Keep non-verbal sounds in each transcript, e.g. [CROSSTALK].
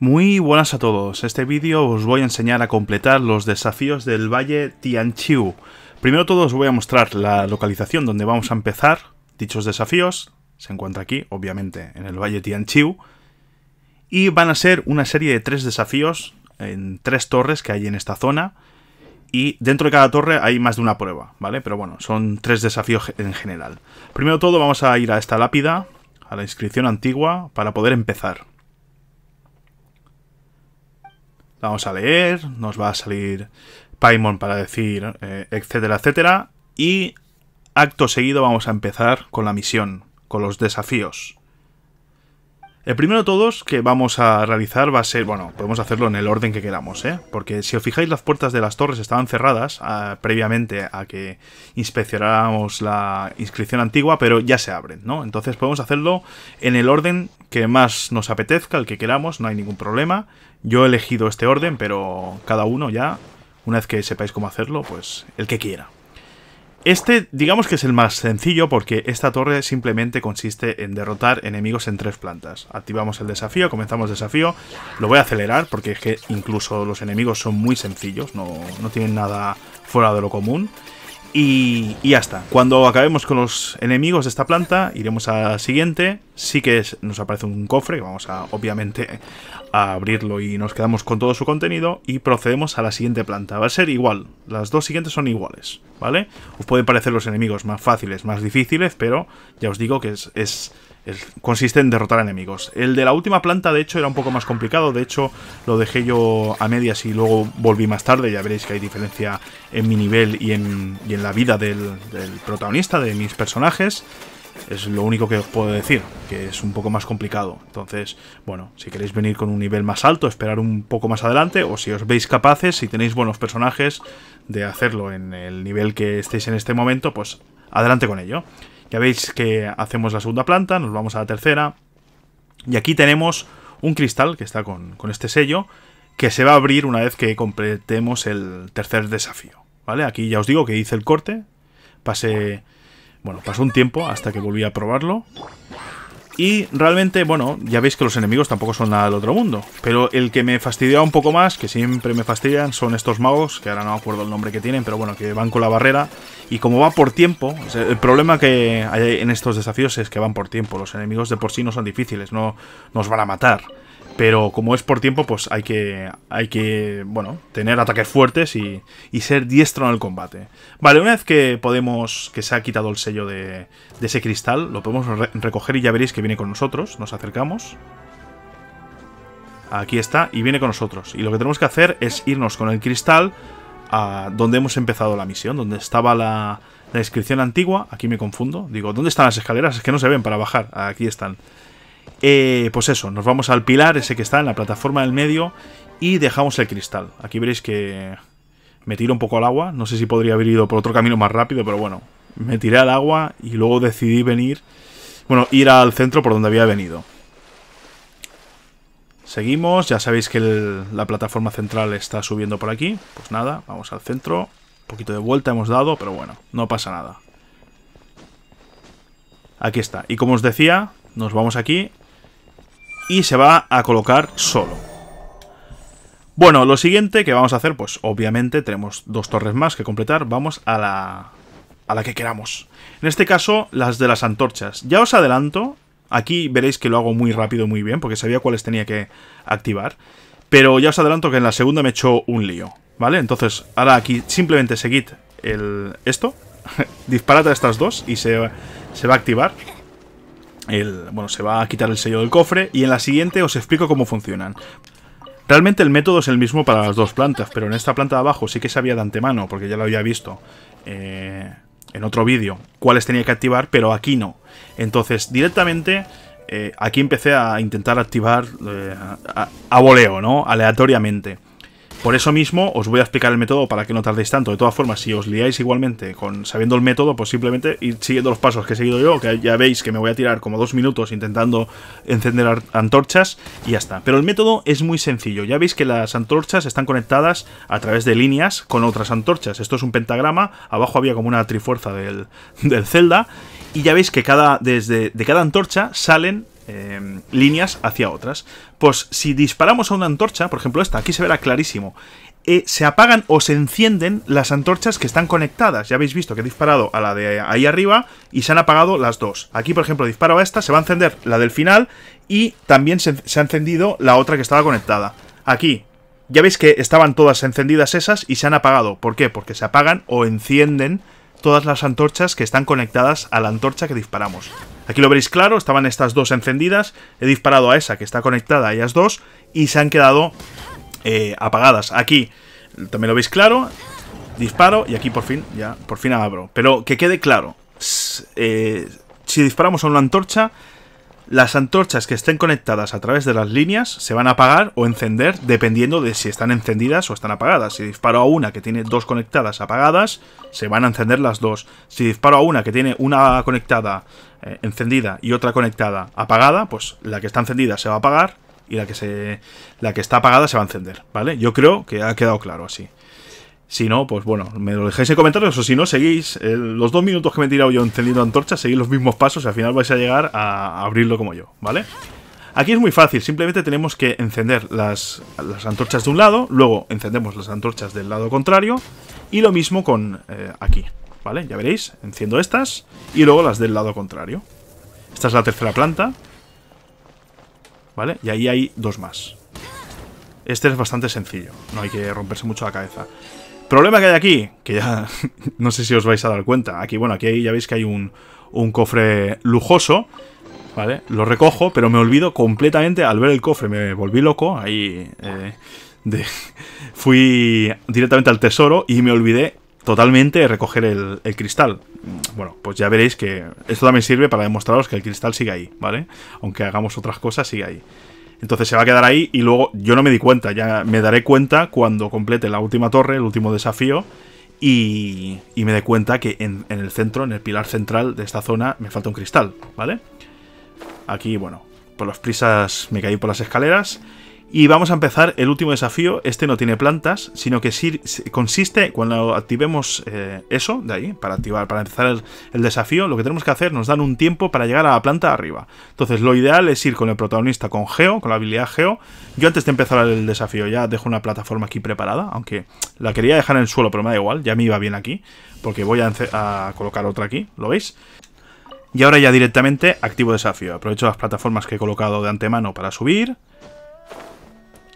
Muy buenas a todos, este vídeo os voy a enseñar a completar los desafíos del Valle Tianchiu. Primero todo os voy a mostrar la localización donde vamos a empezar dichos desafíos, se encuentra aquí, obviamente, en el Valle Tianchiu. y van a ser una serie de tres desafíos en tres torres que hay en esta zona, y dentro de cada torre hay más de una prueba, ¿vale? Pero bueno, son tres desafíos en general. Primero todo vamos a ir a esta lápida, a la inscripción antigua, para poder empezar. vamos a leer, nos va a salir Paimon para decir, eh, etcétera, etcétera. Y acto seguido vamos a empezar con la misión, con los desafíos. El primero de todos que vamos a realizar va a ser, bueno, podemos hacerlo en el orden que queramos, ¿eh? porque si os fijáis las puertas de las torres estaban cerradas ah, previamente a que inspeccionáramos la inscripción antigua, pero ya se abren, ¿no? Entonces podemos hacerlo en el orden que más nos apetezca, el que queramos, no hay ningún problema. Yo he elegido este orden, pero cada uno ya, una vez que sepáis cómo hacerlo, pues el que quiera. Este, digamos que es el más sencillo porque esta torre simplemente consiste en derrotar enemigos en tres plantas. Activamos el desafío, comenzamos el desafío. Lo voy a acelerar porque es que incluso los enemigos son muy sencillos, no, tienen nada fuera de lo común. Y, ya está. Cuando acabemos con los enemigos de esta planta, iremos a la siguiente. Sí que es, nos aparece un cofre, vamos a, obviamente, a abrirlo y nos quedamos con todo su contenido. Y procedemos a la siguiente planta. Va a ser igual, las dos siguientes son iguales, ¿vale? Os pueden parecer los enemigos más fáciles, más difíciles, pero ya os digo que es consiste en derrotar enemigos. El de la última planta, de hecho, era un poco más complicado. De hecho, lo dejé yo a medias y luego volví más tarde. Ya veréis que hay diferencia en mi nivel y en, la vida del, del, protagonista, de mis personajes. Es lo único que os puedo decir, que es un poco más complicado. Entonces, bueno, si queréis venir con un nivel más alto, esperar un poco más adelante, o si os veis capaces, si tenéis buenos personajes de hacerlo en el nivel que estéis en este momento, pues adelante con ello. Ya veis que hacemos la segunda planta, nos vamos a la tercera. Y aquí tenemos un cristal que está con, este sello, que se va a abrir una vez que completemos el tercer desafío. ¿Vale? Aquí ya os digo que hice el corte. Pasé... Bueno, pasó un tiempo hasta que volví a probarlo. Y realmente, bueno, ya veis que los enemigos tampoco son nada del otro mundo. Pero el que me fastidia un poco más, que siempre me fastidian, son estos magos, que ahora no acuerdo el nombre que tienen, pero bueno, que van con la barrera. Y como va por tiempo, el problema que hay en estos desafíos es que van por tiempo. Los enemigos de por sí no son difíciles, no nos van a matar. Pero como es por tiempo, pues hay que, hay que bueno, tener ataques fuertes y, ser diestro en el combate. Vale, una vez que podemos, que se ha quitado el sello de, ese cristal, lo podemos recoger y ya veréis que viene con nosotros. Nos acercamos. Aquí está, y viene con nosotros. Y lo que tenemos que hacer es irnos con el cristal a donde hemos empezado la misión, donde estaba la, la inscripción antigua. Aquí me confundo. Digo, ¿dónde están las escaleras? Es que no se ven para bajar. Aquí están. Eh, pues eso, nos vamos al pilar, ese que está en la plataforma del medio, y dejamos el cristal. Aquí veréis que me tiro un poco al agua, no sé si podría haber ido por otro camino más rápido, pero bueno, me tiré al agua y luego decidí venir, bueno, ir al centro por donde había venido. Seguimos, ya sabéis que la plataforma central está subiendo por aquí, pues nada, vamos al centro, un poquito de vuelta hemos dado, pero bueno, no pasa nada. Aquí está, y como os decía, nos vamos aquí. Y se va a colocar solo. Bueno, lo siguiente que vamos a hacer, pues obviamente tenemos dos torres más que completar. Vamos a la, a la que queramos. En este caso, las de las antorchas. Ya os adelanto, aquí veréis que lo hago muy rápido, muy bien, porque sabía cuáles tenía que activar. Pero ya os adelanto que en la segunda me echó un lío, ¿vale? Entonces, ahora aquí simplemente seguid el, esto, [LAUGHS] disparate a estas dos y se, se va a activar bueno, se va a quitar el sello del cofre y en la siguiente os explico cómo funcionan. Realmente el método es el mismo para las dos plantas, pero en esta planta de abajo sí que sabía de antemano, porque ya lo había visto eh, en otro vídeo, cuáles tenía que activar, pero aquí no. Entonces, directamente, eh, aquí empecé a intentar activar eh, a, a voleo, ¿no? Aleatoriamente. Por eso mismo os voy a explicar el método para que no tardéis tanto. De todas formas, si os liáis igualmente con sabiendo el método, pues simplemente ir siguiendo los pasos que he seguido yo, que ya veis que me voy a tirar como dos minutos intentando encender antorchas y ya está. Pero el método es muy sencillo. Ya veis que las antorchas están conectadas a través de líneas con otras antorchas. Esto es un pentagrama, abajo había como una trifuerza del, del Zelda y ya veis que cada, desde, de cada antorcha salen Em, líneas hacia otras. Pues si disparamos a una antorcha, por ejemplo esta, aquí se verá clarísimo, eh, se apagan o se encienden las antorchas que están conectadas. Ya habéis visto que he disparado a la de ahí arriba y se han apagado las dos. Aquí, por ejemplo, disparo a esta, se va a encender la del final y también se, se ha encendido la otra que estaba conectada. Aquí, ya veis que estaban todas encendidas esas y se han apagado. ¿Por qué? Porque se apagan o encienden todas las antorchas que están conectadas a la antorcha que disparamos. Aquí lo veréis claro, estaban estas dos encendidas, he disparado a esa que está conectada a ellas dos y se han quedado eh, apagadas. Aquí también lo veis claro, disparo y aquí por fin, ya, por fin abro. Pero que quede claro, eh, si disparamos a una antorcha, las antorchas que estén conectadas a través de las líneas se van a apagar o encender dependiendo de si están encendidas o están apagadas. Si disparo a una que tiene dos conectadas apagadas, se van a encender las dos. Si disparo a una que tiene una conectada eh, encendida y otra conectada apagada, pues la que está encendida se va a apagar y la que, se, la que está apagada se va a encender, ¿vale? Yo creo que ha quedado claro así. Si no, pues bueno, me lo dejáis en comentarios o si no, seguís eh, los dos minutos que me he tirado yo encendiendo antorcha, seguís los mismos pasos y al final vais a llegar a abrirlo como yo, ¿vale? Aquí es muy fácil, simplemente tenemos que encender las, antorchas de un lado, luego encendemos las antorchas del lado contrario y lo mismo con eh, aquí, ¿vale? Ya veréis, enciendo estas y luego las del lado contrario. Esta es la tercera planta, ¿vale? Y ahí hay dos más. Este es bastante sencillo, no hay que romperse mucho la cabeza. Problema que hay aquí, que ya [LAUGHS] no sé si os vais a dar cuenta. Aquí, bueno, aquí ya veis que hay un, cofre lujoso. ¿Vale? Lo recojo, pero me olvido completamente al ver el cofre. Me volví loco. Ahí eh, [LAUGHS] fui directamente al tesoro y me olvidé totalmente de recoger el, el, cristal. Bueno, pues ya veréis que esto también sirve para demostraros que el cristal sigue ahí, ¿vale? Aunque hagamos otras cosas, sigue ahí. Entonces se va a quedar ahí y luego yo no me di cuenta, ya me daré cuenta cuando complete la última torre, el último desafío, y, me dé cuenta que en, en, el centro, en el pilar central de esta zona, me falta un cristal, ¿vale? Aquí, bueno, por las prisas me caí por las escaleras y vamos a empezar el último desafío. Este no tiene plantas, sino que consiste, cuando activemos eh, eso, de ahí, para activar, para empezar el, desafío, lo que tenemos que hacer, nos dan un tiempo para llegar a la planta arriba. Entonces, lo ideal es ir con el protagonista con Geo, con la habilidad Geo. Yo antes de empezar el desafío ya dejo una plataforma aquí preparada, aunque la quería dejar en el suelo, pero me da igual, ya me iba bien aquí, porque voy a, a colocar otra aquí, ¿lo veis? Y ahora ya directamente activo desafío. Aprovecho las plataformas que he colocado de antemano para subir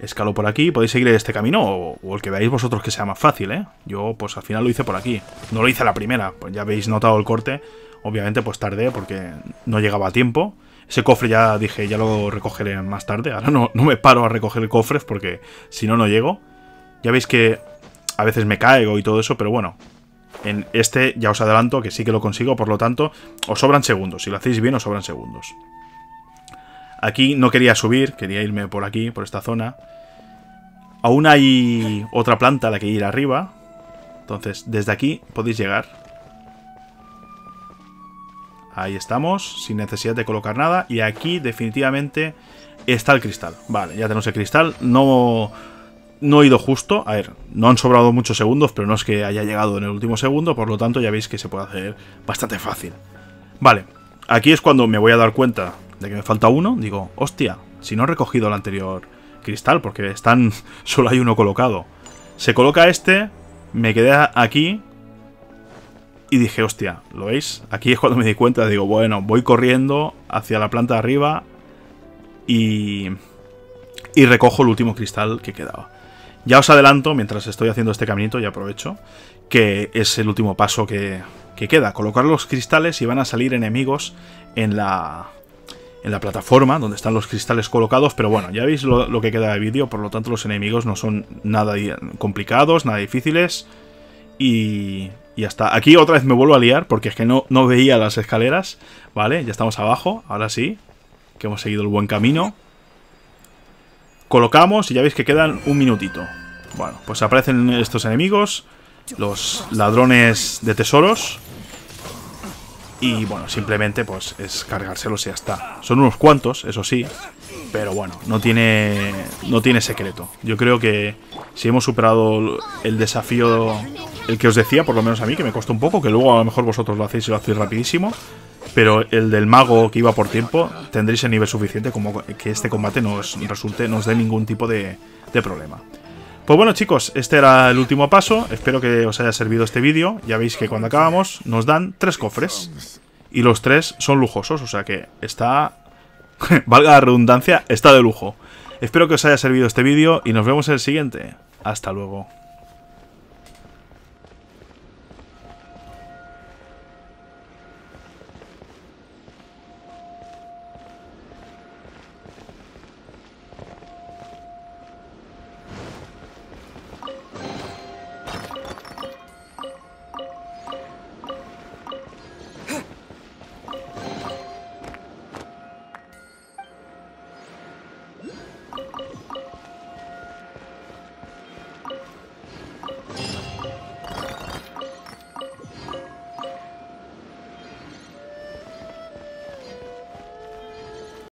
escalo por aquí, podéis seguir este camino o, el que veáis vosotros que sea más fácil, ¿eh? Yo pues al final lo hice por aquí, no lo hice a la primera, pues ya habéis notado el corte, obviamente pues tardé porque no llegaba a tiempo. Ese cofre ya dije, ya lo recogeré más tarde, ahora no, no me paro a recoger cofres porque si no, no llego. Ya veis que a veces me caigo y todo eso, pero bueno, en este ya os adelanto que sí que lo consigo, por lo tanto, os sobran segundos, si lo hacéis bien os sobran segundos. Aquí no quería subir, quería irme por aquí, por esta zona. Aún hay otra planta a la que ir arriba. Entonces, desde aquí podéis llegar. Ahí estamos, sin necesidad de colocar nada. Y aquí definitivamente está el cristal. Vale, ya tenemos el cristal. No, no he ido justo. A ver, no han sobrado muchos segundos, pero no es que haya llegado en el último segundo. Por lo tanto, ya veis que se puede hacer bastante fácil. Vale, aquí es cuando me voy a dar cuenta de que me falta uno, digo, hostia, si no he recogido el anterior cristal, porque están [LAUGHS] solo hay uno colocado. Se coloca este, me quedé aquí y dije, hostia, ¿lo veis? Aquí es cuando me di cuenta, digo, bueno, voy corriendo hacia la planta de arriba y, y recojo el último cristal que quedaba. Ya os adelanto, mientras estoy haciendo este caminito, ya aprovecho, que es el último paso que, que queda, colocar los cristales y van a salir enemigos en la, en la plataforma donde están los cristales colocados, pero bueno, ya veis lo, que queda de vídeo, por lo tanto los enemigos no son nada complicados, nada difíciles y, y hasta aquí otra vez me vuelvo a liar porque es que no, no veía las escaleras, ¿vale? Ya estamos abajo, ahora sí, que hemos seguido el buen camino. Colocamos y ya veis que quedan un minutito. Bueno, pues aparecen estos enemigos, los ladrones de tesoros. Y bueno, simplemente pues es cargárselo y ya está. Son unos cuantos, eso sí, pero bueno, no tiene, no tiene secreto. Yo creo que si hemos superado el desafío, el que os decía, por lo menos a mí, que me costó un poco, que luego a lo mejor vosotros lo hacéis y lo hacéis rapidísimo, pero el del mago que iba por tiempo, tendréis el nivel suficiente como que este combate no os resulte, nos dé ningún tipo de, de problema. Pues bueno chicos, este era el último paso, espero que os haya servido este vídeo, ya veis que cuando acabamos nos dan tres cofres y los tres son lujosos, o sea que está, [LAUGHS] valga la redundancia, está de lujo. Espero que os haya servido este vídeo y nos vemos en el siguiente. Hasta luego.